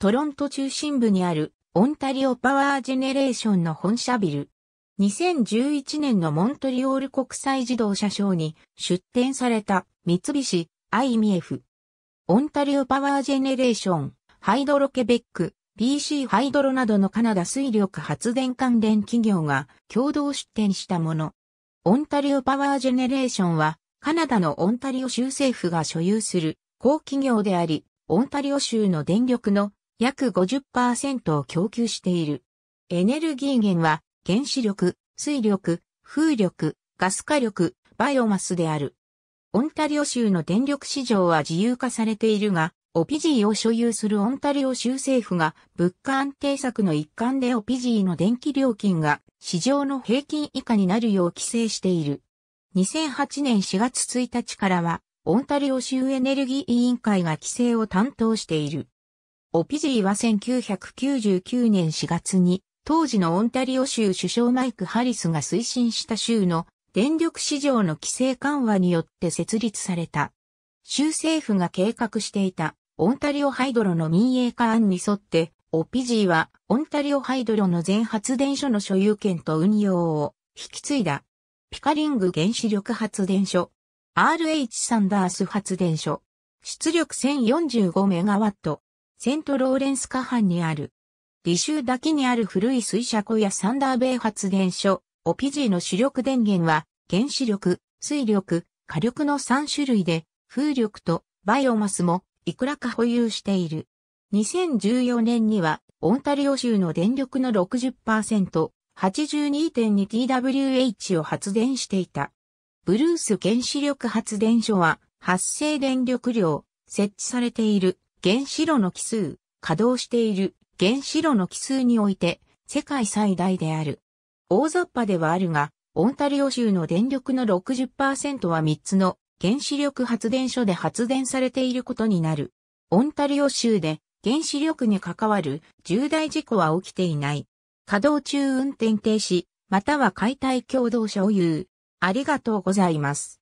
トロント中心部にあるオンタリオパワージェネレーションの本社ビル。2011年のモントリオール国際自動車ショーに出展された三菱アイミエフ。オンタリオパワージェネレーション、ハイドロケベック、PC ハイドロなどのカナダ水力発電関連企業が共同出展したもの。オンタリオパワージェネレーションはカナダのオンタリオ州政府が所有する高企業であり、オンタリオ州の電力の約50%を供給している。エネルギー源は原子力、水力、風力、ガス火力、バイオマスである。オンタリオ州の電力市場は自由化されているが、オピジーを所有するオンタリオ州政府が物価安定策の一環でオピジーの電気料金が市場の平均以下になるよう規制している。2008年4月1日からは、オンタリオ州エネルギー委員会が規制を担当している。オピジーは1999年4月に、当時のオンタリオ州首相マイク・ハリスが推進した州の電力市場の規制緩和によって設立された。州政府が計画していたオンタリオハイドロの民営化案に沿って、オピジーはオンタリオハイドロの全発電所の所有権と運用を引き継いだ。ピカリング原子力発電所、RH サンダース発電所、出力1045メガワット、セントローレンス下半にある。ュ修だけにある古い水車庫やサンダーベイ発電所、オピジーの主力電源は、原子力、水力、火力の3種類で、風力とバイオマスもいくらか保有している。2014年には、オンタリオ州の電力の60%、82.2TWh を発電していた。ブルース原子力発電所は、発生電力量、設置されている原子炉の奇数、稼働している原子炉の奇数において世界最大である。大雑把ではあるが、オンタリオ州の電力の60%は3つの原子力発電所で発電されていることになる。オンタリオ州で原子力に関わる重大事故は起きていない。稼働中運転停止、または解体共同所有。ありがとうございます。